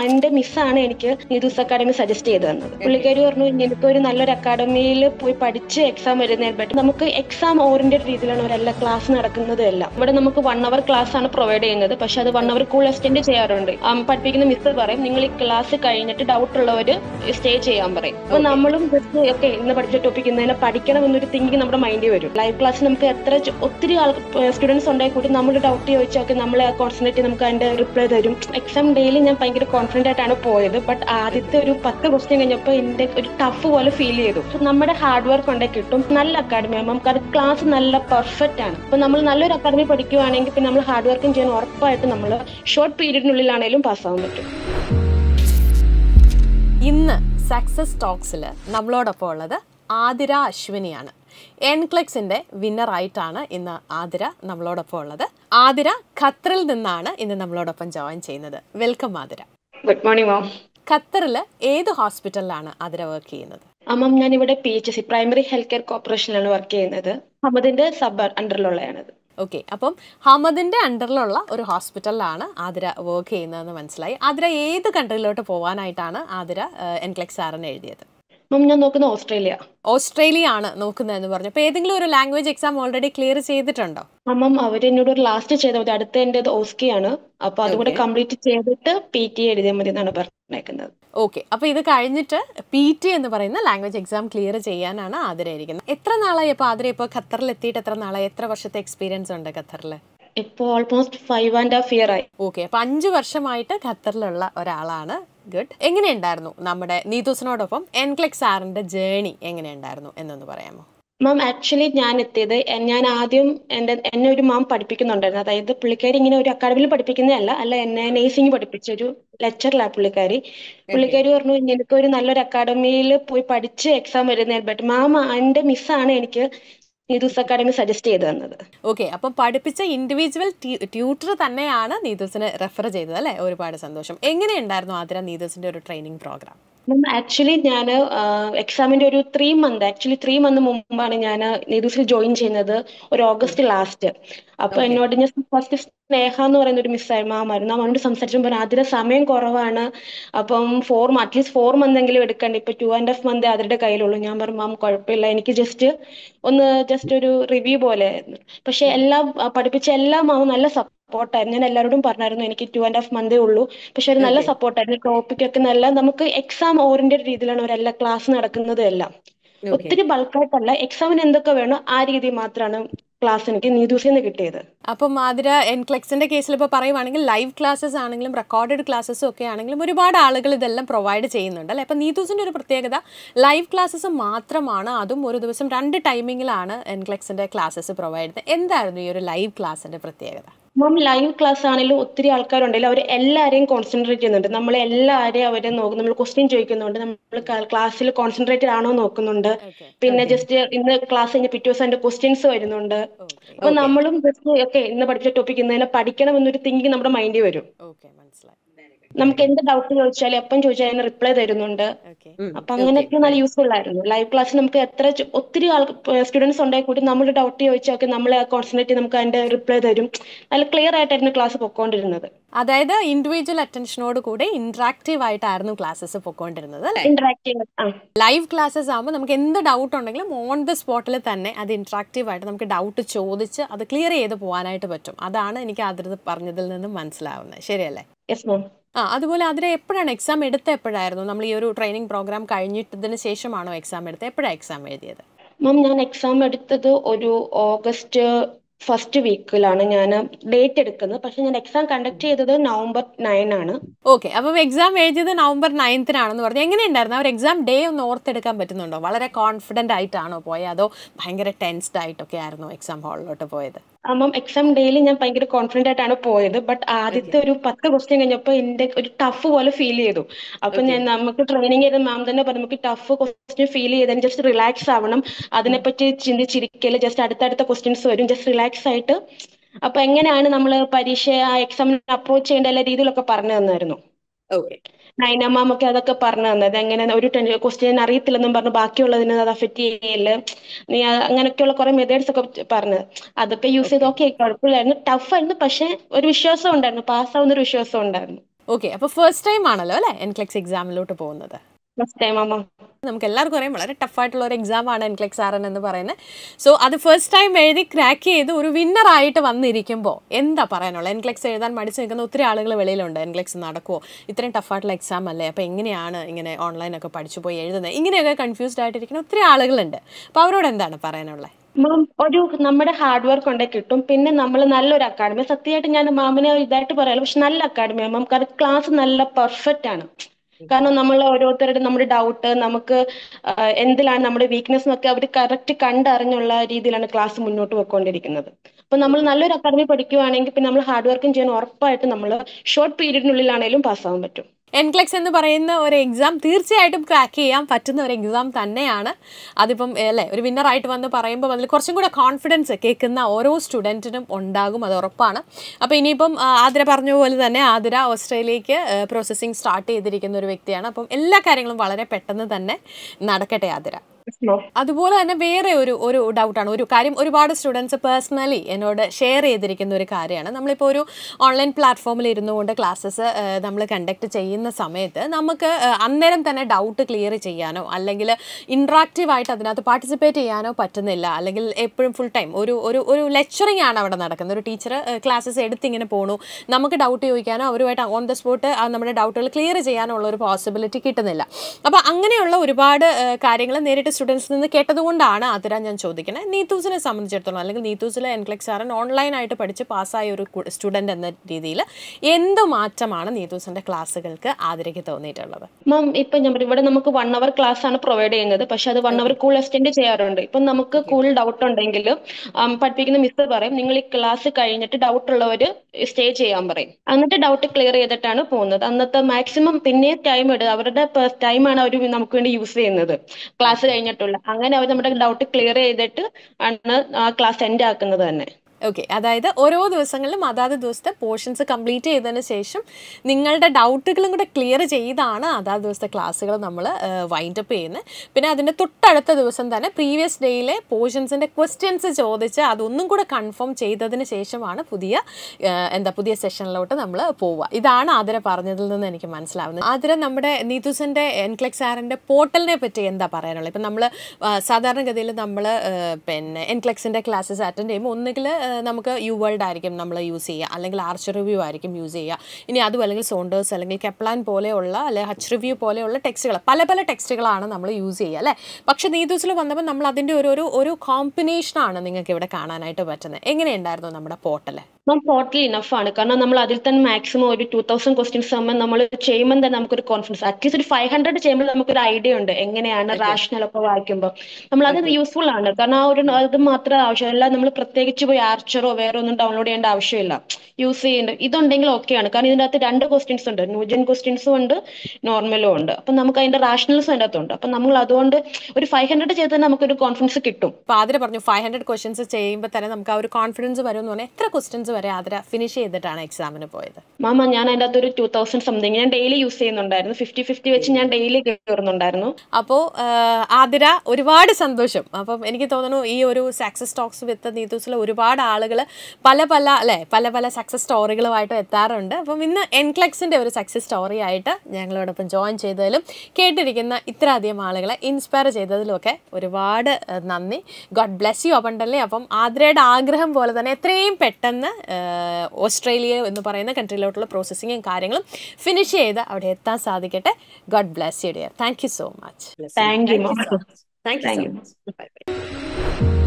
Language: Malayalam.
അതിന്റെ മിസ്സാണ് എനിക്ക് നീതൂസ് അക്കാഡമി സജസ്റ്റ് ചെയ്ത് തന്നത് പുള്ളിക്കാരി പറഞ്ഞു ഒരു നല്ലൊരു അക്കാഡമിയിൽ പോയി പഠിച്ച് എക്സാം വരുന്നതിൽ പറ്റും നമുക്ക് എക്സാം ഓറിയന്റഡ് രീതിയിലാണ് അവരെല്ലാം ക്ലാസ് നടക്കുന്നത് എല്ലാം ഇവിടെ നമുക്ക് വൺ അവർ ക്ലാസ് ആണ് പ്രൊവൈഡ് ചെയ്യുന്നത് പക്ഷെ അത് വൺ അവർ കൂൾ എക്സ്റ്റെൻഡ് ചെയ്യാറുണ്ട് പഠിപ്പിക്കുന്ന മിസ് പറയും നിങ്ങൾ ഈ ക്ലാസ് കഴിഞ്ഞിട്ട് ഡൗട്ട് ഉള്ളവർ സ്റ്റേ ചെയ്യാൻ പറയും അപ്പൊ നമ്മളും ജസ്റ്റ് ഓക്കെ ഇന്ന് പഠിച്ച ടോപ്പിക് ഇന്നലെ പഠിക്കണം എന്നൊരു തിങ്കിങ് നമ്മുടെ മൈൻഡിൽ വരും ലൈവ് ക്ലാസ് നമുക്ക് എത്ര ഒത്തിരി ആൾ സ്റ്റുഡൻസ് ഉണ്ടായി കൂടി നമ്മൾ ഡൗട്ട് ചോദിച്ചാൽ നമ്മളെ കോൺസെൻട്രേറ്റ് നമുക്ക് അതിന്റെ റിപ്ലൈ തരും എക്സാം ഡെയിലി ഞാൻ ഭയങ്കര കോൺഫിഡന്റ് ആയിട്ടാണ് പോയത് ബട്ട് ആദ്യത്തെ ഒരു പത്ത് ക്വസ്റ്റ്യൻ കഴിഞ്ഞപ്പോൾ എൻ്റെ ഒരു ടഫ് പോലെ ഫീൽ ചെയ്തു നമ്മുടെ ഹാർഡ് വർക്ക് ഉണ്ടെങ്കിൽ കിട്ടും നല്ല അക്കാഡമി നമുക്ക് അത് ക്ലാസ് നല്ല പെർഫെക്റ്റ് ആണ് ഇപ്പൊ നമ്മൾ നല്ലൊരു അക്കാഡമി പഠിക്കുവാണെങ്കിൽ പിന്നെ നമ്മൾ ഹാർഡ് വർക്കും ചെയ്യാൻ ഉറപ്പായിട്ട് നമ്മൾ ഷോർട്ട് പീരീഡിനുള്ളിലാണെങ്കിലും പാസ്സാവാൻ പറ്റും ഇന്ന് സക്സസ് ടോക്സിൽ നമ്മളോടൊപ്പം ഉള്ളത് ആതിര അശ്വിനിയാണ് വിന്നർ വിന്നറായിട്ടാണ് ഇന്ന് ആതിര നമ്മളോടൊപ്പം ഉള്ളത് ആതിര ഖത്രിൽ നിന്നാണ് ഇന്ന് നമ്മളോടൊപ്പം ജോയിൻ ചെയ്യുന്നത് welcome Athira good morning ma'am ഖത്തറിൽ ഏത് ഹോസ്പിറ്റലിലാണ് അതിര വർക്ക് ചെയ്യുന്നത് അമ്മം ഞാൻ ഇവിടെ P H C primary health care കോർപ്പറേഷനിലാണ് വർക്ക് ചെയ്യുന്നത് ഹമദിന്റെ സബ് അണ്ടറിലുള്ളതാണ് ഓക്കെ അപ്പം ഹമദിന്റെ അണ്ടറിലുള്ള ഒരു ഹോസ്പിറ്റലിലാണ് ആതിര വർക്ക് ചെയ്യുന്നതെന്ന് മനസ്സിലായി ആതിര ഏത് കൺട്രിയിലോട്ട് പോകാനായിട്ടാണ് ആതിര എൻക്ലെക്സ് സാറിന് എഴുതിയത് ഞാൻ നോക്കുന്നത് ഓസ്ട്രേലിയ ഓസ്ട്രേലിയ ആണ് നോക്കുന്നതെന്ന് പറഞ്ഞു അപ്പൊ ഏതെങ്കിലും ഒരു ലാംഗ്വേജ് എക്സാം ഓൾറെഡി ക്ലിയർ ചെയ്തിട്ടുണ്ടോ അമ്മ അവര് എന്നോട് ഒരു ലാസ്റ്റ് ചെയ്താൽ മതി അടുത്ത എന്റെ ഓസ്കി ആണ് അപ്പൊ അതുകൂടെ കംപ്ലീറ്റ് ചെയ്തിട്ട് പി ടി എഴുതിയ മതി എന്നാണ് പറഞ്ഞേക്കുന്നത് ഓക്കെ അപ്പൊ ഇത് കഴിഞ്ഞിട്ട് പി ടി എന്ന് പറയുന്ന ലാംഗ്വേജ് എക്സാം ക്ലിയർ ചെയ്യാനാണ് ആതിര എത്ര നാളായി അപ്പൊ ആതിര ഇപ്പൊ ഖത്തറിൽ എത്തിയിട്ട് എത്ര നാളായി എത്ര വർഷത്തെ എക്സ്പീരിയൻസ് ഉണ്ട് ഖത്തറിൽ ഇപ്പോൾ almost five and half year ആയി ഓക്കെ അപ്പൊ അഞ്ചു വർഷമായിട്ട് ഖത്തറിലുള്ള ഒരാളാണ് ഗുഡ് എങ്ങനെയുണ്ടായിരുന്നു നമ്മുടെ നീതുസിനോടൊപ്പം എൻക്ലിക് സാറിന്റെ ജേണി എങ്ങനെയുണ്ടായിരുന്നു എന്നൊന്ന് പറയാമോ മാം ആക്ച്വലി ഞാൻ എത്തിയത് ഞാൻ ആദ്യം എന്റെ എന്നെ ഒരു മാം പഠിപ്പിക്കുന്നുണ്ടായിരുന്നു അതായത് പുള്ളിക്കാരി ഇങ്ങനെ ഒരു അക്കാഡമിയിൽ പഠിപ്പിക്കുന്നതല്ല അല്ല എന്നെ നേഴ്സിംഗ് പഠിപ്പിച്ച ഒരു ലെക്ചറിലാണ് പുള്ളിക്കാരി പുള്ളിക്കാരി പറഞ്ഞു എനിക്ക് ഒരു നല്ലൊരു അക്കാഡമിയിൽ പോയി പഠിച്ച് എക്സാം വരുന്നതിൽ ബട്ട് മാം എന്റെ മിസ്സാണ് എനിക്ക് നീതു അക്കാഡമി സജസ്റ്റ് ചെയ്തു തന്നത് ഓക്കെ അപ്പൊ പഠിപ്പിച്ച ഇൻഡിവിജ്വൽ ട്യൂട്ടർ തന്നെയാണ് നീതൂസിനെ റെഫർ ചെയ്തത് അല്ലെ ഒരുപാട് സന്തോഷം എങ്ങനെയുണ്ടായിരുന്നു ആദ്യം നീതുസിന്റെ ഒരു ട്രെയിനിങ് പ്രോഗ്രാം ആക്ച്വലി ഞാൻ എക്സാമിന്റെ ഒരു three month actually three month മുമ്പാണ് ഞാൻ നീതുസിൽ ജോയിൻ ചെയ്യുന്നത് ഒരു ഓഗസ്റ്റ് ലാസ്റ്റ് അപ്പൊ എന്നോട് ഞാൻ ഫസ്റ്റ് സ്നേഹ എന്ന് പറയുന്ന ഒരു മിസ്സായിരുന്നു ആ മരുന്ന് അവനോട് സംസാരിച്ചപ്പോൾ അതിന് സമയം കുറവാണ് അപ്പം ഫോർ അറ്റ്ലീസ്റ്റ് ഫോർ മന്ത് എങ്കിലും എടുക്കണ്ട ഇപ്പൊ ടു ആൻഡ് ഹാഫ് മന്ത് അവരുടെ കയ്യിലുള്ളൂ ഞാൻ പറഞ്ഞു മാം കുഴപ്പമില്ല എനിക്ക് ജസ്റ്റ് ഒന്ന് ജസ്റ്റ് ഒരു റിവ്യൂ പോലെ പക്ഷെ എല്ലാം പഠിപ്പിച്ച എല്ലാ മാമും നല്ല സപ്പോർട്ടായിരുന്നു ഞാൻ എല്ലാവരോടും പറഞ്ഞായിരുന്നു എനിക്ക് ടു ആൻഡ് ഹാഫ് മന്തേ ഉള്ളൂ പക്ഷെ ഒരു നല്ല സപ്പോർട്ടായിരുന്നു ടോപ്പിക് ഒക്കെ നല്ല നമുക്ക് എക്സാം ഓറിയന്റഡ് രീതിയിലാണ് അവരെല്ലാം ക്ലാസ് നടക്കുന്നത് എല്ലാം ഒത്തിരി ബൾക്കായിട്ടല്ല എക്സാമിന് എന്തൊക്കെ വേണോ ആ രീതി മാത്രമാണ് ക്ലാസ് എനിക്ക് നീതുഷയിൽ നിന്ന് കിട്ടിയത് അപ്പം മാതിര എൻക്ലെക്സിന്റെ കേസിൽ ഇപ്പൊ പറയുവാണെങ്കിൽ ലൈവ് ക്ലാസ്സസ് ആണെങ്കിലും റെക്കോർഡഡ് ക്ലാസ്സസും ഒക്കെ ആണെങ്കിലും ഒരുപാട് ആളുകൾ ഇതെല്ലാം പ്രൊവൈഡ് ചെയ്യുന്നുണ്ട് അല്ലേ അപ്പൊ നീതുസിന്റെ ഒരു പ്രത്യേകത ലൈവ് ക്ലാസ്സസ് മാത്രമാണ് അതും ഒരു ദിവസം രണ്ട് ടൈമിങ്ങിലാണ് എൻക്ലെക്സിന്റെ ക്ലാസ്സസ് പ്രൊവൈഡ് ചെയ്യുന്നത് എന്തായിരുന്നു ഈ ഒരു ലൈവ് ക്ലാസ്സിന്റെ പ്രത്യേകത മാം ലൈവ് ക്ലാസ് ആണെങ്കിലും ഒത്തിരി ആൾക്കാരുണ്ടല്ലോ അവർ എല്ലാവരെയും കോൺസെൻട്രേറ്റ് ചെയ്യുന്നുണ്ട് നമ്മൾ എല്ലാവരെയും അവരെ നോക്കും നമ്മൾ ക്വസ്റ്റ്യൻ ചോദിക്കുന്നുണ്ട് നമ്മൾ ക്ലാസ്സിൽ കോൺസെൻട്രേറ്റഡ് ആണോ നോക്കുന്നുണ്ട് പിന്നെ ജസ്റ്റ് ഇന്ന് ക്ലാസ് കഴിഞ്ഞ പിറ്റേ ദിവസം അതിന്റെ ക്വസ്റ്റ്യൻസ് വരുന്നുണ്ട് അപ്പൊ നമ്മളും ജസ്റ്റ് ഓക്കെ ഇന്ന് പഠിച്ച ടോപ്പിക് ഇന്ന് തന്നെ പഠിക്കണം എന്നൊരു തിങ്കിങ് നമ്മുടെ മൈൻഡിൽ വരും നമുക്ക് എന്ത് ഡൗട്ട് ചോദിച്ചാലും എപ്പം ചോദിച്ചാലും അതിന് റിപ്ലൈ തരുന്നുണ്ട് അപ്പൊ അങ്ങനെയൊക്കെ നല്ല യൂസ്ഫുൾ ആയിരുന്നു ലൈവ് ക്ലാസ് നമുക്ക് എത്ര ഒത്തിരി സ്റ്റുഡൻസ് ഉണ്ടെങ്കിൽ കൂടി നമ്മൾ ഡൗട്ട് ചോദിച്ചൊക്കെ നമ്മൾ കോൺസെൻട്രേറ്റ് നമുക്ക് അതിന്റെ റിപ്ലൈ തരും നല്ല ക്ലിയർ ആയിട്ടായിരുന്നു ക്ലാസ് പൊക്കോണ്ടിരുന്നത് അതായത് ഇൻഡിവിജ്വൽ അറ്റൻഷനോട് കൂടെ ഇന്ററാക്റ്റീവ് ആയിട്ടായിരുന്നു ക്ലാസ്സസ് പൊക്കോണ്ടിരുന്നത് ലൈവ് ക്ലാസ്സസ് ആകുമ്പോൾ നമുക്ക് എന്ത് ഡൗട്ട് ഉണ്ടെങ്കിലും ഓൺ ദ സ്പോട്ടിൽ തന്നെ അത് ഇന്ററാക്റ്റീവ് ആയിട്ട് നമുക്ക് ഡൗട്ട് ചോദിച്ച് അത് ക്ലിയർ ചെയ്ത് പോകാനായിട്ട് പറ്റും അതാണ് എനിക്ക് ആദൃത് പറഞ്ഞതിൽ നിന്നും മനസ്സിലാവുന്നത് ശരിയല്ലേ ആ അതുപോലെ അതിന് എപ്പോഴാണ് എക്സാം എടുത്ത എപ്പോഴായിരുന്നു നമ്മൾ ഈ ഒരു ട്രെയിനിങ് പ്രോഗ്രാം കഴിഞ്ഞിട്ടതിന് ശേഷമാണോ എക്സാം എടുത്തത് എപ്പോഴാണ് എക്സാം എഴുതിയത് മാം ഞാൻ എക്സാം എടുത്തത് ഒരു ഓഗസ്റ്റ് ഫസ്റ്റ് വീക്കിലാണ് ഞാൻ ഡേറ്റ് എടുക്കുന്നത് പക്ഷെ ഞാൻ എക്സാം കണ്ടക്ട് ചെയ്തത് നവംബർ നയൻ ആണ് ഓക്കെ അപ്പം എക്സാം എഴുതിയത് നവംബർ നയൻത്തിനാണെന്ന് പറഞ്ഞു എങ്ങനെയുണ്ടായിരുന്നു അവർ എക്സാം ഡേ ഒന്ന് ഓർത്തെടുക്കാൻ പറ്റുന്നുണ്ടോ വളരെ കോൺഫിഡൻ്റ് ആയിട്ടാണോ പോയത് അതോ ഭയങ്കര ടെൻസ്ഡ് ആയിട്ടൊക്കെ ആയിരുന്നു എക്സാം ഹാളിലോട്ട് പോയത് അപ്പം എക്സാം ഡേയിൽ ഞാൻ ഭയങ്കര കോൺഫിഡന്റ് ആയിട്ടാണ് പോയത് ബട്ട് ആദ്യത്തെ ഒരു പത്ത് ക്വസ്റ്റ്യൻ കഴിഞ്ഞപ്പോൾ എന്റെ ഒരു ടഫ് പോലെ ഫീൽ ചെയ്തു അപ്പൊ ഞാൻ നമുക്ക് ട്രെയിനിങ് ചെയ്ത മാം തന്നെ പറഞ്ഞു നമുക്ക് ടഫ് ക്വസ്റ്റ്യൻ ഫീൽ ചെയ്തതിന് ജസ്റ്റ് റിലാക്സ് ആവണം അതിനെപ്പറ്റി ചിന്തിച്ചിരിക്കല് ജസ്റ്റ് അടുത്തടുത്ത ക്വസ്റ്റ്യൻസ് വരും ജസ്റ്റ് റിലാക്സ് ആയിട്ട് അപ്പൊ എങ്ങനെയാണ് നമ്മൾ പരീക്ഷ ആ എക്സാമിന് അപ്രോച്ച് ചെയ്യേണ്ട എല്ലാ രീതിയിലൊക്കെ പറഞ്ഞു തന്നായിരുന്നു ഓക്കെ നൈനമ്മമ്മൊക്കെ അതൊക്കെ പറഞ്ഞു തന്നത് എങ്ങനെ ഒരു ക്വസ്റ്റ്യൻ അറിയത്തില്ലെന്നും പറഞ്ഞു ബാക്കിയുള്ളതിന് അത് അഫക്റ്റ് ചെയ്യല് നീ അങ്ങനെയൊക്കെയുള്ള കുറെ മെത്തേഡ്സ് ഒക്കെ പറഞ്ഞു അതൊക്കെ യൂസ് ചെയ്ത് ഓക്കെ കുഴപ്പമില്ലായിരുന്നു ടഫ് ആയിരുന്നു പക്ഷെ ഒരു വിശ്വാസം ഉണ്ടായിരുന്നു ആവുന്ന ഒരു വിശ്വാസം ഉണ്ടായിരുന്നു ഓക്കെ അപ്പൊ ഫസ്റ്റ് ടൈം ആണല്ലോ അല്ലെ എൻക്ലക്സ് എക്സാമിലോട്ട് പോകുന്നത് നമുക്ക് എല്ലാവർക്കും അറിയാം വളരെ ടഫായിട്ടുള്ള ഒരു എക്സാം ആണ് എൻക്ലെക്സ് ആർ എൻ എന്ന് പറയുന്നത് സോ അത് ഫസ്റ്റ് ടൈം എഴുതി ക്രാക്ക് ചെയ്ത് ഒരു വിന്നർ ആയിട്ട് വന്നിരിക്കുമ്പോൾ എന്താ പറയാനുള്ളത് എൻക്ലെക്സ് എഴുതാൻ മടിച്ചു നിൽക്കുന്ന ഒത്തിരി ആളുകൾ വെളിയിലുണ്ട് എൻക്ലെക്സ് നടക്കുമോ ഇത്രയും ടഫായിട്ടുള്ള എക്സാം അല്ലേ അപ്പോൾ എങ്ങനെയാണ് ഇങ്ങനെ ഓൺലൈനൊക്കെ പഠിച്ചു പോയി എഴുതുന്നത് ഇങ്ങനെയൊക്കെ കൺഫ്യൂസ്ഡ് ആയിട്ടിരിക്കുന്ന ഒത്തിരി ആളുകളുണ്ട് അപ്പോൾ അവരോട് എന്താണ് പറയാനുള്ളത് മാം ഒരു നമ്മുടെ ഹാർഡ് വർക്ക് കൊണ്ടേ കിട്ടും പിന്നെ നമ്മൾ നല്ലൊരു അക്കാഡമി സത്യമായിട്ട് ഞാൻ മാമിനെ ഇതായിട്ട് പറയാലോ പക്ഷെ നല്ല അക്കാഡമിയാണ് മാം കാരണം ക്ലാസ് നല്ല പെർഫെക്റ്റ് ആണ് കാരണം നമ്മൾ ഓരോരുത്തരുടെ നമ്മുടെ ഡൗട്ട് നമുക്ക് എന്തിലാണ് നമ്മുടെ വീക്ക്നെസ് എന്നൊക്കെ അവർ കറക്റ്റ് കണ്ടറിഞ്ഞുള്ള രീതിയിലാണ് ക്ലാസ് മുന്നോട്ട് പോയിക്കൊണ്ടിരിക്കുന്നത് അപ്പൊ നമ്മൾ നല്ലൊരു അക്കാദമി പഠിക്കുകയാണെങ്കിൽ പിന്നെ നമ്മൾ ഹാർഡ് വർക്കും ചെയ്യാൻ ഉറപ്പായിട്ടും നമ്മൾ ഷോർട്ട് പീരീഡിനുള്ളിലാണെങ്കിലും പാസ്സാവാൻ പറ്റും എൻക്ലക്സ് എന്ന് പറയുന്ന ഒരു എക്സാം തീർച്ചയായിട്ടും ക്രാക്ക് ചെയ്യാൻ പറ്റുന്ന ഒരു എക്സാം തന്നെയാണ് അതിപ്പം അല്ലേ ഒരു വിന്നറായിട്ട് വന്ന് പറയുമ്പോൾ അതിൽ കുറച്ചും കൂടെ കോൺഫിഡൻസ് കേൾക്കുന്ന ഓരോ സ്റ്റുഡൻറ്റിനും ഉണ്ടാകും അത് ഉറപ്പാണ് അപ്പോൾ ഇനിയിപ്പം ആതിര പറഞ്ഞ പോലെ തന്നെ ആതിര ഓസ്ട്രേലിയക്ക് പ്രോസസ്സിങ് സ്റ്റാർട്ട് ചെയ്തിരിക്കുന്ന ഒരു വ്യക്തിയാണ് അപ്പം എല്ലാ കാര്യങ്ങളും വളരെ പെട്ടെന്ന് തന്നെ നടക്കട്ടെ ആതിര അതുപോലെ തന്നെ വേറെ ഒരു ഒരു ഡൗട്ടാണ് ഒരു കാര്യം ഒരുപാട് സ്റ്റുഡൻസ് പേഴ്സണലി എന്നോട് ഷെയർ ചെയ്തിരിക്കുന്ന ഒരു കാര്യമാണ് നമ്മളിപ്പോൾ ഒരു ഓൺലൈൻ പ്ലാറ്റ്ഫോമിൽ ഇരുന്നു കൊണ്ട് ക്ലാസ്സസ് നമ്മൾ കണ്ടക്ട് ചെയ്യുന്ന സമയത്ത് നമുക്ക് അന്നേരം തന്നെ ഡൗട്ട് ക്ലിയർ ചെയ്യാനോ അല്ലെങ്കിൽ ഇൻട്രാക്റ്റീവ് ആയിട്ട് അതിനകത്ത് പാർട്ടിസിപ്പേറ്റ് ചെയ്യാനോ പറ്റുന്നില്ല അല്ലെങ്കിൽ എപ്പോഴും ഫുൾ ടൈം ഒരു ഒരു ഒരു ലെക്ചറിങ് ആണ് അവിടെ നടക്കുന്നത് ഒരു ടീച്ചർ ക്ലാസ്സസ് എടുത്തിങ്ങനെ പോണു നമുക്ക് ഡൗട്ട് ചോദിക്കാനോ അവരുമായിട്ട് ഓൺ ദ സ്പോട്ട് നമ്മുടെ ഡൗട്ടുകൾ ക്ലിയർ ചെയ്യാനോ ഉള്ള ഒരു പോസിബിലിറ്റി കിട്ടുന്നില്ല അപ്പോൾ അങ്ങനെയുള്ള ഒരുപാട് കാര്യങ്ങൾ നേരിട്ട് സ്റ്റുഡൻസിൽ നിന്ന് കേട്ടതുകൊണ്ടാണ് അതിരാൻ ഞാൻ ചോദിക്കുന്നത് നീത്തൂസിനെ സംബന്ധിച്ചിടത്തോളം അല്ലെങ്കിൽ നീത്തൂസിൽ എൻക്ലക്സ് ആർ ഓൺലൈനായിട്ട് പഠിച്ച് പാസ്സായ ഒരു സ്റ്റുഡൻ്റ് എന്ന രീതിയിൽ എന്ത് മാറ്റമാണ് നീത്തൂസിൻ്റെ ക്ലാസ്സുകൾക്ക് ആദരയ്ക്ക് തോന്നിയിട്ടുള്ളത് മാം ഇപ്പം ഞാൻ ഇവിടെ നമുക്ക് വൺ അവർ ക്ലാസ് ആണ് പ്രൊവൈഡ് ചെയ്യുന്നത് പക്ഷെ അത് വൺ അവർ കൂൾ എക്സ്റ്റെൻഡ് ചെയ്യാറുണ്ട് ഇപ്പം നമുക്ക് കൂടുതൽ ഡൗട്ട് ഉണ്ടെങ്കിലും പഠിപ്പിക്കുന്ന മിസ് പറയും നിങ്ങൾ ഈ ക്ലാസ് കഴിഞ്ഞിട്ട് ഡൗട്ട് ഉള്ളവർ സ്റ്റേ ചെയ്യാൻ പറയും എന്നിട്ട് ഡൗട്ട് ക്ലിയർ ചെയ്തിട്ടാണ് പോകുന്നത് അന്നത്തെ മാക്സിമം പിന്നെ ടൈം ഇടുക അവരുടെ ടൈമാണ് അവർ നമുക്ക് വേണ്ടി യൂസ് ചെയ്യുന്നത് ക്ലാസ് കഴിഞ്ഞ കഴിഞ്ഞിട്ടുള്ളൂ അങ്ങനെ അവർ നമ്മുടെ ഡൗട്ട് ക്ലിയർ ചെയ്തിട്ട് ആണ് ആ ക്ലാസ് എൻഡ് ആക്കുന്നത് തന്നെ ഓക്കെ അതായത് ഓരോ ദിവസങ്ങളിലും അതാത് ദിവസത്തെ പോർഷൻസ് കംപ്ലീറ്റ് ചെയ്തതിന് ശേഷം നിങ്ങളുടെ ഡൗട്ടുകളും കൂടെ ക്ലിയർ ചെയ്താണ് അതാത് ദിവസത്തെ ക്ലാസ്സുകൾ നമ്മൾ വൈൻഡ് അപ്പ് ചെയ്യുന്നത് പിന്നെ അതിൻ്റെ തൊട്ടടുത്ത ദിവസം തന്നെ പ്രീവിയസ് ഡേയിലെ പോർഷൻസിൻ്റെ ക്വസ്റ്റ്യൻസ് ചോദിച്ച് അതൊന്നും കൂടെ കൺഫേം ചെയ്തതിന് ശേഷമാണ് പുതിയ എന്താ പുതിയ സെഷനിലോട്ട് നമ്മൾ പോവുക ഇതാണ് ആതിര പറഞ്ഞതിൽ നിന്ന് എനിക്ക് മനസ്സിലാവുന്നത് ആതിര നമ്മുടെ നീതുസിൻ്റെ എൻക്ലക്സ് ആറിൻ്റെ പോർട്ടലിനെ പറ്റി എന്താ പറയാനുള്ളത് ഇപ്പം നമ്മൾ സാധാരണഗതിയിൽ നമ്മൾ പിന്നെ എൻക്ലെക്സിൻ്റെ ക്ലാസ്സസ് അറ്റൻഡ് ചെയ്യുമ്പോൾ ഒന്നുകിൽ നമുക്ക് യു വേൾഡ് ആയിരിക്കും നമ്മൾ യൂസ് ചെയ്യുക അല്ലെങ്കിൽ ആർച്ച് റിവ്യൂ ആയിരിക്കും യൂസ് ചെയ്യുക ഇനി അതും അല്ലെങ്കിൽ സോണ്ടേഴ്സ് അല്ലെങ്കിൽ കെപ്ലാൻ പോലെയുള്ള അല്ലെ ഹച്ച് റിവ്യൂ പോലെയുള്ള ടെക്സ്റ്റുകൾ പല പല ടെക്സ്റ്റുകളാണ് നമ്മൾ യൂസ് ചെയ്യുക അല്ലേ പക്ഷേ നീതൂസിൽ വന്നപ്പോൾ നമ്മൾ അതിൻ്റെ ഒരു ഒരു കോമ്പിനേഷനാണ് നിങ്ങൾക്ക് ഇവിടെ കാണാനായിട്ട് പറ്റുന്നത് എങ്ങനെയുണ്ടായിരുന്നു നമ്മുടെ പോർട്ടൽ മാക്സിമം ടോട്ടലി ഇനഫ് ആണ് കാരണം നമ്മൾ അതിൽ തന്നെ മാക്സിമം ഒരു ടൂ തൗസൻഡ് ക്വസ്റ്റ്യൻസ് ആകുമ്പോൾ നമ്മൾ ചെയ്യുമ്പോൾ തന്നെ നമുക്കൊരു കോൺഫിഡൻസ് അറ്റ്ലീസ്റ്റ് ഒരു ഫൈവ് ഹൺഡ്രഡ് ചെയ്യുമ്പോൾ നമുക്കൊരു ഐഡിയ ഉണ്ട് എങ്ങനെയാണ് റാഷണൽ ഒക്കെ വായിക്കുമ്പോൾ നമ്മൾ അത് യൂസ്ഫുൾ ആണ് കാരണം ആ ഒരു അത് മാത്രമേ ആവശ്യമില്ല നമ്മൾ പ്രത്യേകിച്ച് പോയി ആർച്ചറോ വേറെ ഒന്നും ഡൗൺലോഡ് ചെയ്യേണ്ട ആവശ്യമില്ല യൂസ് ചെയ്യേണ്ട ഇതുണ്ടെങ്കിൽ ഓക്കെയാണ് കാരണം ഇതിൻ്റെ അകത്ത് രണ്ട് ക്വസ്റ്റ്യൻസ് ഉണ്ട് ന്യൂജൻ ക്വസ്റ്റ്യൻസും ഉണ്ട് നോർമലും ഉണ്ട് അപ്പൊ നമുക്ക് അതിന്റെ റാഷണൽസും അതിൻ്റെ അകത്തുണ്ട് അപ്പൊ നമ്മൾ അതുകൊണ്ട് ഒരു ഫൈവ് ഹൺഡ്രഡ് ചെയ്താൽ നമുക്കൊരു കോൺഫിഡൻസ് കിട്ടും ആദ്യം പറഞ്ഞു ഫൈവ് ഹൺഡ്രഡ് ക്വസ്റ്റ്യൻസ് ചെയ്യുമ്പോൾ തന്നെ നമുക്ക് ആ ഒരു കോൺഫിഡൻസ് വരും എന്ന് പറഞ്ഞാൽ എത്ര ക്വസ്റ്റ്യൻസ് വരെ ആതിര ഫിനിഷ് ചെയ്തിട്ടാണ് എക്സാമിന് പോയത് മാമ ഞാൻ അതിൻ്റെ ഒരു ടൂ തൗസൻഡ് സംതിങ് ഞാൻ ഡെയിലി യൂസ് ചെയ്യുന്നുണ്ടായിരുന്നു ഫിഫ്റ്റി ഫിഫ്റ്റി വെച്ച് ഞാൻ ഡെയിലി കയറുന്നുണ്ടായിരുന്നു അപ്പോ ആതിര ഒരുപാട് സന്തോഷം അപ്പം എനിക്ക് തോന്നുന്നു ഈ ഒരു സക്സസ് സ്റ്റോക്സ് വിത്ത് നീതൂസിൽ ഒരുപാട് ആളുകൾ പല പല അല്ലേ പല പല സക്സസ് സ്റ്റോറികളുമായിട്ട് എത്താറുണ്ട് അപ്പം ഇന്ന് എൻക്ലക്സിന്റെ ഒരു സക്സസ് സ്റ്റോറി ആയിട്ട് ഞങ്ങളോടൊപ്പം ജോയിൻ ചെയ്തതിലും കേട്ടിരിക്കുന്ന ഇത്രയധികം ആളുകളെ ഇൻസ്പയർ ഒക്കെ ഒരുപാട് നന്ദി ഗോഡ് ബ്ലെസ് യു അപ്പണ്ടല്ലേ അപ്പം ആതിരയുടെ ആഗ്രഹം പോലെ തന്നെ എത്രയും പെട്ടെന്ന് ഓസ്ട്രേലിയ എന്ന് പറയുന്ന കൺട്രിയിലോട്ടുള്ള പ്രോസസ്സിങ്ങും കാര്യങ്ങളും ഫിനിഷ് ചെയ്ത് അവിടെ എത്താൻ സാധിക്കട്ടെ God bless you dear thank you so much thank you thank you bye by